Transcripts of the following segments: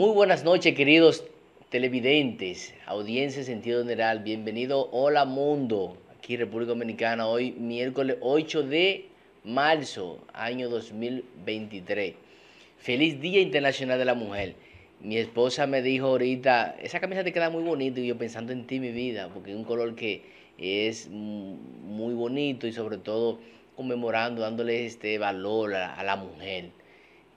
Muy buenas noches, queridos televidentes, audiencias en sentido general. Bienvenido, hola mundo. Aquí República Dominicana, hoy miércoles 8 de marzo, año 2023. Feliz Día Internacional de la Mujer. Mi esposa me dijo ahorita, esa camisa te queda muy bonita y yo pensando en ti, mi vida, porque es un color que es muy bonito y sobre todo conmemorando, dándole este valor a la mujer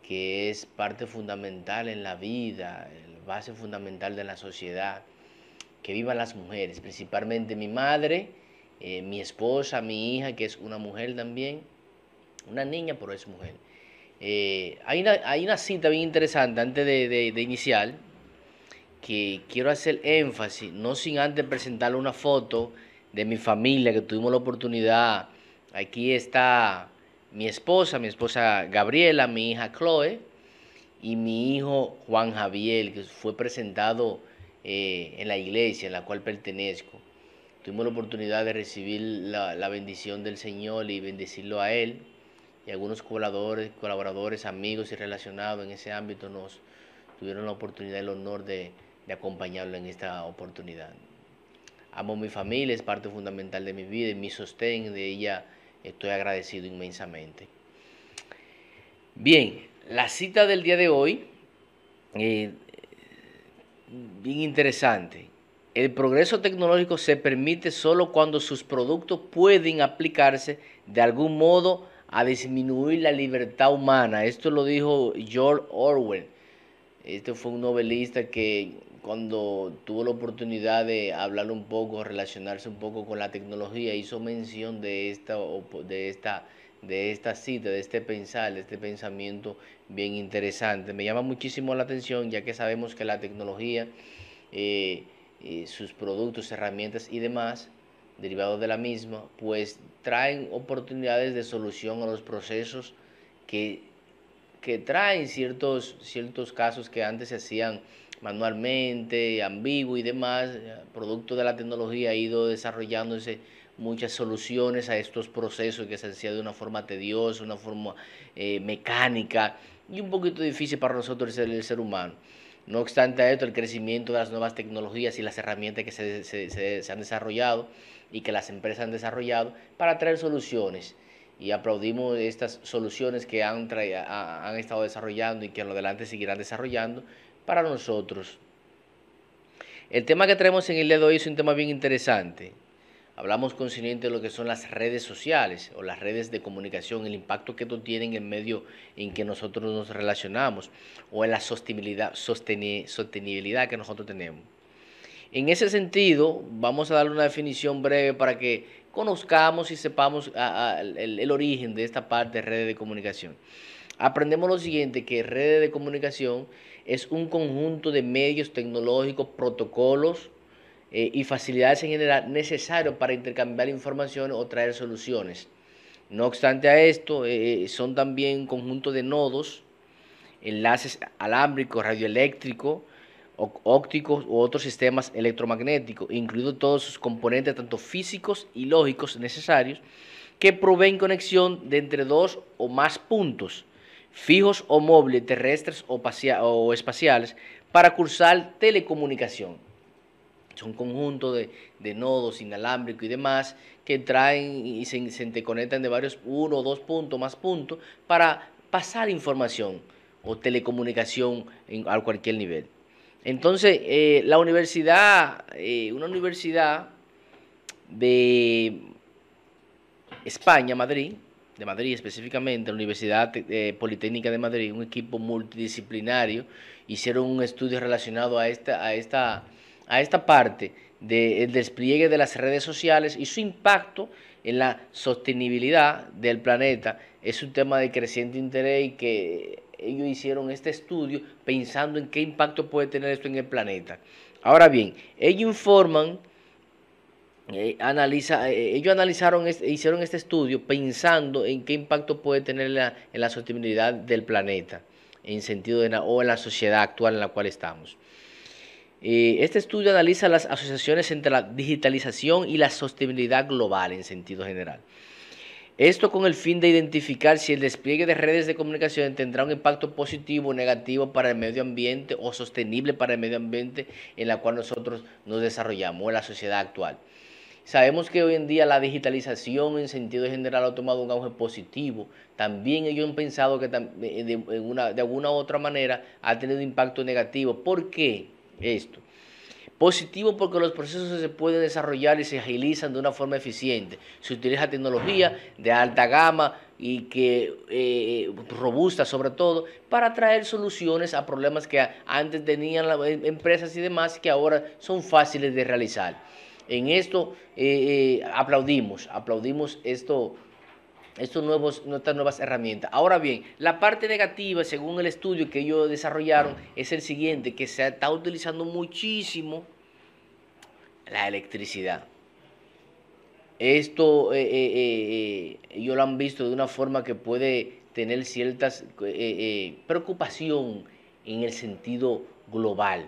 que es parte fundamental en la vida, base fundamental de la sociedad, que vivan las mujeres, principalmente mi madre, eh, mi esposa, mi hija, que es una mujer también, una niña, pero es mujer. Eh, hay, una, cita bien interesante antes de, de, iniciar que quiero hacer énfasis, no sin antes presentarle una foto de mi familia que tuvimos la oportunidad. Aquí está mi esposa, mi esposa Gabriela, mi hija Chloe y mi hijo Juan Javier, que fue presentado eh, en la iglesia en la cual pertenezco. Tuvimos la oportunidad de recibir la, bendición del Señor y bendecirlo a Él. Y algunos colaboradores, colaboradores, amigos y relacionados en ese ámbito nos tuvieron la oportunidad y el honor de, de acompañarlo en esta oportunidad. Amo a mi familia, es parte fundamental de mi vida y mi sostén de ella Estoy agradecido inmensamente. Bien, la cita del día de hoy, eh, bien interesante. El progreso tecnológico se permite solo cuando sus productos pueden aplicarse de algún modo a disminuir la libertad humana. Esto lo dijo George Orwell este fue un novelista que cuando tuvo la oportunidad de hablar un poco, relacionarse un poco con la tecnología, hizo mención de esta, de esta, de esta cita, de este pensar, de este pensamiento bien interesante. Me llama muchísimo la atención ya que sabemos que la tecnología, eh, eh, sus productos, herramientas y demás derivados de la misma, pues traen oportunidades de solución a los procesos que que traen ciertos, ciertos casos que antes se hacían manualmente, ambiguo y demás, eh, producto de la tecnología ha ido desarrollándose muchas soluciones a estos procesos que se hacían de una forma tediosa, una forma eh, mecánica y un poquito difícil para nosotros el, ser humano. No obstante a esto, el crecimiento de las nuevas tecnologías y las herramientas que se han desarrollado y que las empresas han desarrollado para traer soluciones y aplaudimos estas soluciones que han, han estado desarrollando y que en lo adelante seguirán desarrollando para nosotros. El tema que traemos en el día hoy es un tema bien interesante. Hablamos consciente de lo que son las redes sociales o las redes de comunicación, el impacto que esto tiene en el medio en que nosotros nos relacionamos o en la sostenibilidad, sostenibilidad que nosotros tenemos. En ese sentido, vamos a darle una definición breve para que conozcamos y sepamos el, origen de esta parte de redes de comunicación. Aprendemos lo siguiente, que redes de comunicación es un conjunto de medios tecnológicos, protocolos eh, y facilidades en general necesarios para intercambiar información o traer soluciones. No obstante a esto, eh, eh, son también un conjunto de nodos, enlaces alámbricos, radioeléctricos, ópticos u otros sistemas electromagnéticos, incluidos todos sus componentes tanto físicos y lógicos necesarios, que proveen conexión de entre dos o más puntos, fijos o móviles, terrestres o, espaciales, para cursar telecomunicación. Es un conjunto de, nodos inalámbricos y demás que traen y se, se interconectan de varios uno o dos puntos, más puntos, para pasar información o telecomunicación a cualquier nivel. Entonces, eh, la universidad, eh, una universidad de España, Madrid, de Madrid específicamente, la Universidad eh, Politécnica de Madrid, un equipo multidisciplinario, hicieron un estudio relacionado a esta, a esta, a esta parte del despliegue de las redes sociales y su impacto en la sostenibilidad del planeta. Es un tema de creciente interés y que ellos hicieron este estudio pensando en qué impacto puede tener esto en el planeta. Ahora bien, ellos informan, eh, analiza, eh, eh, ellos analizaron, este, hicieron este estudio pensando en qué impacto puede tener en la sostenibilidad del planeta, en sentido o en la sociedad actual en la cual estamos. este estudio analiza las asociaciones entre la digitalización y la sostenibilidad global en sentido general. Esto con el fin de identificar si el despliegue de redes de comunicación tendrá un impacto positivo o negativo para el medio ambiente o sostenible para el medio ambiente en la cual nosotros nos desarrollamos, en la sociedad actual. Sabemos que hoy en día la digitalización en sentido general ha tomado un auge positivo. También ellos han pensado que eh, de, alguna u otra manera ha tenido un impacto negativo. ¿Por qué esto? Positivo porque los procesos se pueden desarrollar y se agilizan de una forma eficiente. Se utiliza tecnología de alta gama y que eh, robusta sobre todo para traer soluciones a problemas que antes tenían las em, empresas y demás que ahora son fáciles de realizar. En esto eh, eh, aplaudimos, aplaudimos esto estos nuevos, nuestras nuevas herramientas. Ahora bien, la parte negativa, según el estudio que ellos desarrollaron, es el siguiente, que se está utilizando muchísimo la electricidad. Esto eh, eh, eh, ellos lo han visto de una forma que puede tener cierta preocupación en el sentido global,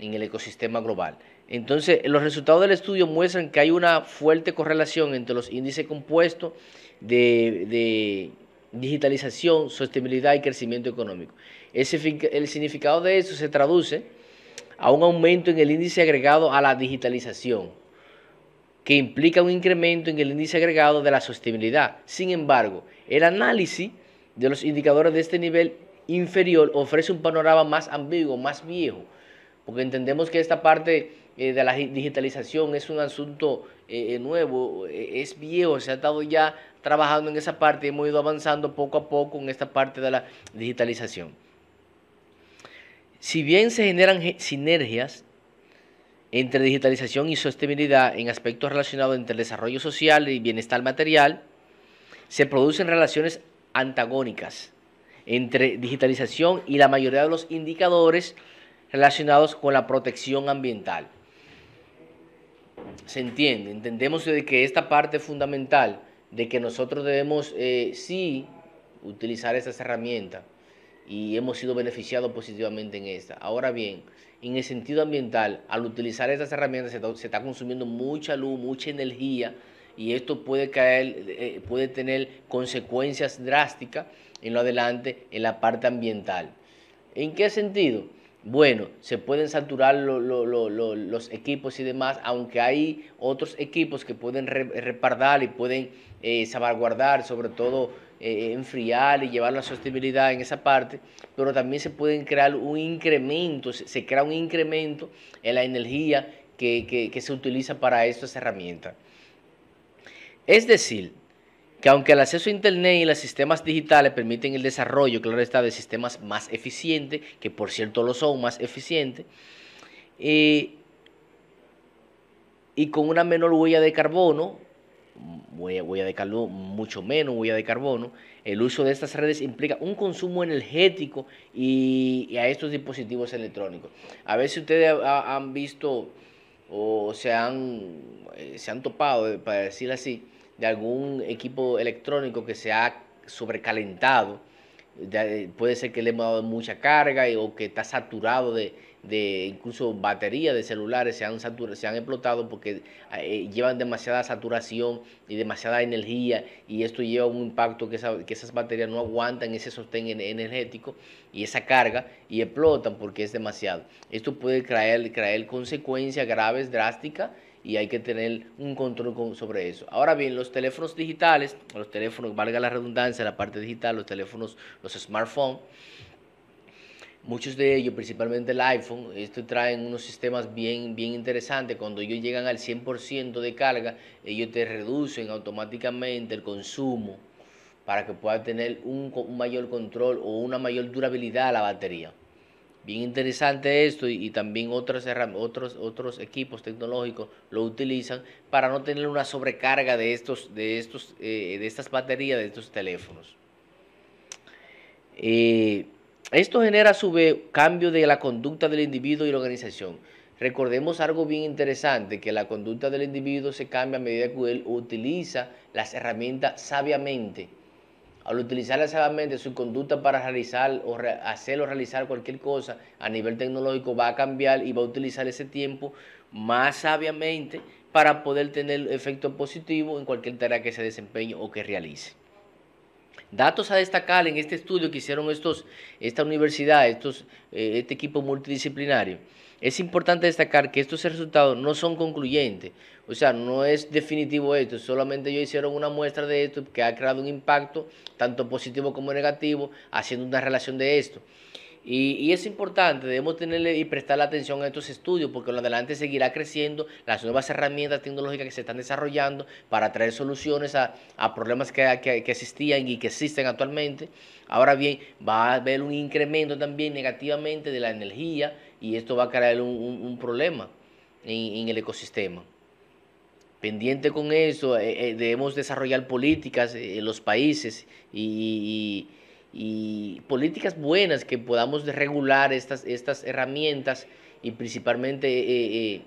en el ecosistema global. Entonces, los resultados del estudio muestran que hay una fuerte correlación entre los índices compuestos de, digitalización, sostenibilidad y crecimiento económico. Ese, el significado de eso se traduce a un aumento en el índice agregado a la digitalización, que implica un incremento en el índice agregado de la sostenibilidad. Sin embargo, el análisis de los indicadores de este nivel inferior ofrece un panorama más ambiguo, más viejo, porque entendemos que esta parte eh, de la digitalización es un asunto eh, eh, nuevo, es viejo, se ha estado ya trabajando en esa parte, y hemos ido avanzando poco a poco en esta parte de la digitalización. Si bien se generan sinergias entre digitalización y sostenibilidad en aspectos relacionados entre el desarrollo social y bienestar material, se producen relaciones antagónicas entre digitalización y la mayoría de los indicadores relacionados con la protección ambiental se entiende, entendemos que esta parte fundamental de que nosotros debemos eh, sí utilizar estas herramientas y hemos sido beneficiados positivamente en esta. Ahora bien, en el sentido ambiental, al utilizar estas herramientas se está, consumiendo mucha luz, mucha energía y esto puede caer, eh, puede tener consecuencias drásticas en lo adelante en la parte ambiental. ¿En qué sentido? bueno, se pueden saturar los equipos y demás, aunque hay otros equipos que pueden repardar y pueden eh, salvaguardar, sobre todo eh, enfriar y llevar la sostenibilidad en esa parte, pero también se pueden crear un incremento, se, crea un incremento en la energía que, que se utiliza para estas herramientas. Es decir, que aunque el acceso a Internet y los sistemas digitales permiten el desarrollo, claro está, de sistemas más eficientes, que por cierto lo son más eficientes, eh, y con una menor huella de carbono, huella, de carbono, mucho menos huella de carbono, el uso de estas redes implica un consumo energético y, a estos dispositivos electrónicos. A ver si ustedes han visto o se han, eh, se han topado, eh, para decirlo así, de algún equipo electrónico que se ha sobrecalentado. Eh, puede ser que le hemos dado mucha carga o que está saturado de, de incluso baterías de celulares se han, se han explotado porque eh, llevan demasiada saturación y demasiada energía y esto lleva a un impacto que, que, esas baterías no aguantan ese sostén energético y esa carga y explotan porque es demasiado. Esto puede traer consecuencias graves, drásticas y hay que tener un control sobre eso. Ahora bien, los teléfonos digitales, los teléfonos, valga la redundancia, la parte digital, los teléfonos, los smartphones, muchos de ellos, principalmente el iPhone, estos traen unos sistemas bien, bien interesantes. Cuando ellos llegan al 100% de carga, ellos te reducen automáticamente el consumo para que puedas tener un mayor control o una mayor durabilidad a la batería. Bien interesante esto y, también otros, otros equipos tecnológicos lo utilizan para no tener una sobrecarga de, estos, de, estos, eh, de estas baterías, de estos teléfonos. Eh, esto genera a su cambio de la conducta del individuo y la organización. Recordemos algo bien interesante, que la conducta del individuo se cambia a medida que él utiliza las herramientas sabiamente al utilizar sabiamente, su conducta para realizar o hacer o realizar cualquier cosa a nivel tecnológico, va a cambiar y va a utilizar ese tiempo más sabiamente para poder tener efecto positivo en cualquier tarea que se desempeñe o que realice. Datos a destacar en este estudio que hicieron estos, esta universidad, estos, eh, este equipo multidisciplinario es importante destacar que estos resultados no son concluyentes, o sea, no es definitivo esto, solamente ellos hicieron una muestra de esto que ha creado un impacto tanto positivo como negativo, haciendo una relación de esto. Y, es importante, debemos tenerle y prestarle atención a estos estudios porque lo adelante seguirá creciendo las nuevas herramientas tecnológicas que se están desarrollando para traer soluciones a, problemas que, existían y que existen actualmente. Ahora bien, va a haber un incremento también negativamente de la energía y esto va a crear un, problema en, el ecosistema pendiente con eso, eh, eh, debemos desarrollar políticas eh, en los países y, y políticas buenas que podamos regular estas, estas herramientas y principalmente eh, eh,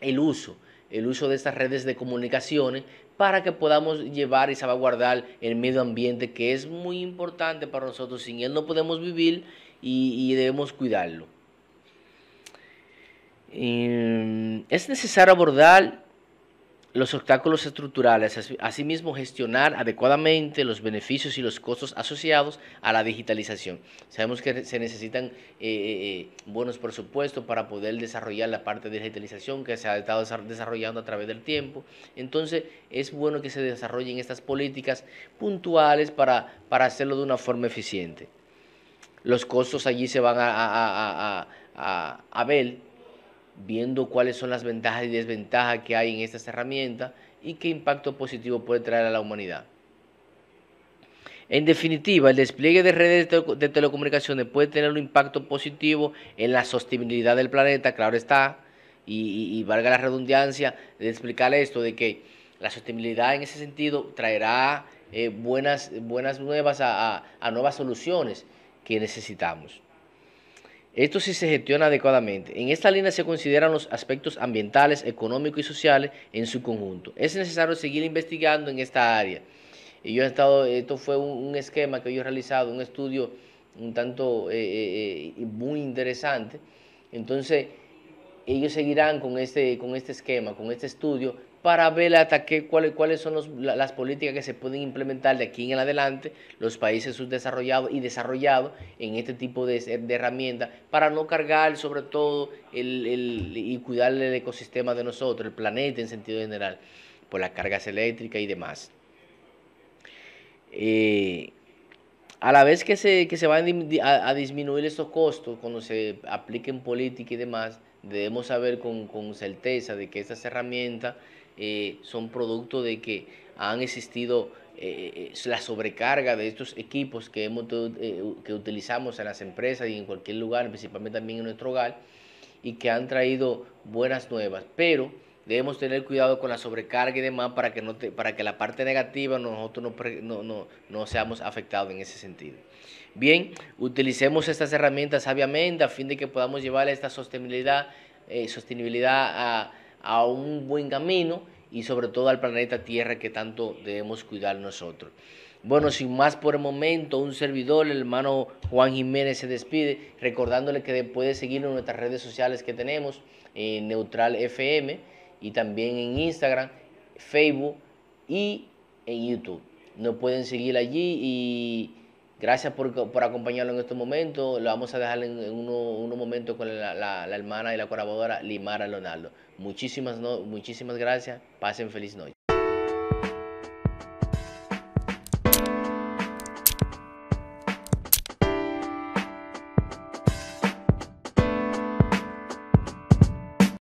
el uso, el uso de estas redes de comunicaciones para que podamos llevar y salvaguardar el medio ambiente que es muy importante para nosotros. Sin él no podemos vivir y, debemos cuidarlo. Em, es necesario abordar los obstáculos estructurales, asimismo gestionar adecuadamente los beneficios y los costos asociados a la digitalización. Sabemos que se necesitan eh, eh, eh, buenos presupuestos para poder desarrollar la parte de digitalización que se ha estado desarrollando a través del tiempo. Entonces, es bueno que se desarrollen estas políticas puntuales para, para hacerlo de una forma eficiente. Los costos allí se van a, a, a ver viendo cuáles son las ventajas y desventajas que hay en estas herramientas y qué impacto positivo puede traer a la humanidad. En definitiva, el despliegue de redes de telecomunicaciones puede tener un impacto positivo en la sostenibilidad del planeta, claro está, y, valga la redundancia de explicar esto, de que la sostenibilidad en ese sentido traerá eh, buenas, buenas nuevas a nuevas soluciones que necesitamos. Esto si sí se gestiona adecuadamente. En esta línea se consideran los aspectos ambientales, económicos y sociales en su conjunto. Es necesario seguir investigando en esta área. yo he estado, esto fue un, esquema que yo he realizado, un estudio un tanto eh, eh, eh, muy interesante. Entonces, ellos seguirán con este, con este esquema, con este estudio para ver hasta qué, cuáles, son las políticas que se pueden implementar de aquí en adelante, los países subdesarrollados y desarrollados en este tipo de, herramientas, para no cargar sobre todo y cuidar el ecosistema de nosotros, el planeta en sentido general, por las cargas eléctricas y demás. Eh, a la vez que se, van a, disminuir estos costos cuando se apliquen políticas y demás, debemos saber con, con certeza de que estas herramientas eh, son producto de que han existido eh, eh, la sobrecarga de estos equipos que, hemos, que utilizamos en las empresas y en cualquier lugar, principalmente también en nuestro hogar, y que han traído buenas nuevas. Pero debemos tener cuidado con la sobrecarga y demás para que, no para que la parte negativa nosotros no, seamos afectados en ese sentido. Bien, utilicemos estas herramientas sabiamente a fin de que podamos llevar esta sostenibilidad, sostenibilidad a a un buen camino y sobre todo al planeta Tierra que tanto debemos cuidar nosotros. Bueno, sin más por el momento, un servidor, el hermano Juan Jiménez se despide, recordándole que puede seguirnos en nuestras redes sociales que tenemos, en Neutral FM y también en Instagram, Facebook y en YouTube. Nos pueden seguir allí y Gracias por, por acompañarlo en estos momentos. Lo vamos a dejar en, unos momentos con la, hermana y la colaboradora Limara Leonardo. Muchísimas, no, muchísimas gracias. Pasen feliz noche.